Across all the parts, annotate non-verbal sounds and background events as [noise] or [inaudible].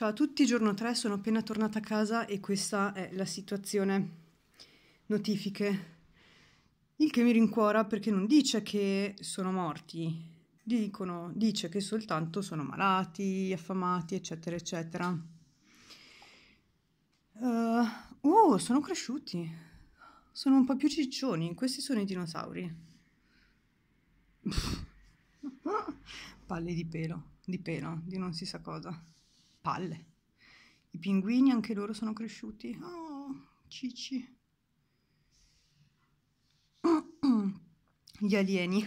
Ciao a tutti, giorno 3, sono appena tornata a casa e questa è la situazione. Notifiche. Il che mi rincuora perché non dice che sono morti, Dicono, dice che soltanto sono malati, affamati, eccetera, eccetera. Uh, oh, sono cresciuti. Sono un po' più ciccioni. Questi sono i dinosauri. [laughs] Palle di pelo, di pelo, di non si sa cosa. Palle. I pinguini anche loro sono cresciuti. Oh, cici. Gli alieni.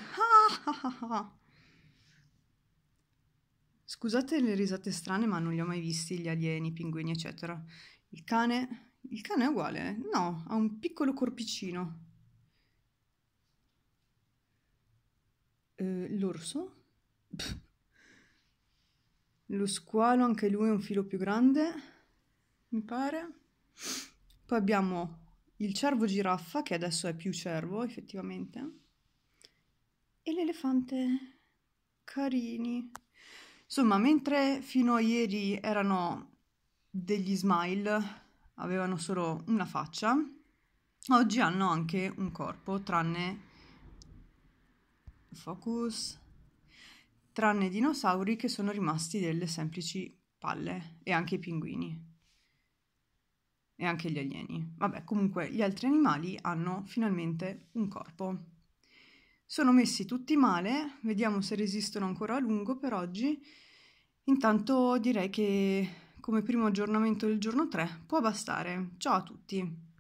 Scusate le risate strane, ma non li ho mai visti gli alieni, i pinguini, eccetera. Il cane, il cane è uguale, eh? no, ha un piccolo corpicino. Eh, l'orso? Lo squalo, anche lui è un filo più grande, mi pare. Poi abbiamo il cervo giraffa, che adesso è più cervo, effettivamente. E l'elefante carini. Insomma, mentre fino a ieri erano degli smile, avevano solo una faccia, oggi hanno anche un corpo, tranne... Focus tranne i dinosauri che sono rimasti delle semplici palle e anche i pinguini e anche gli alieni. Vabbè, comunque gli altri animali hanno finalmente un corpo. Sono messi tutti male, vediamo se resistono ancora a lungo per oggi. Intanto direi che come primo aggiornamento del giorno 3 può bastare. Ciao a tutti!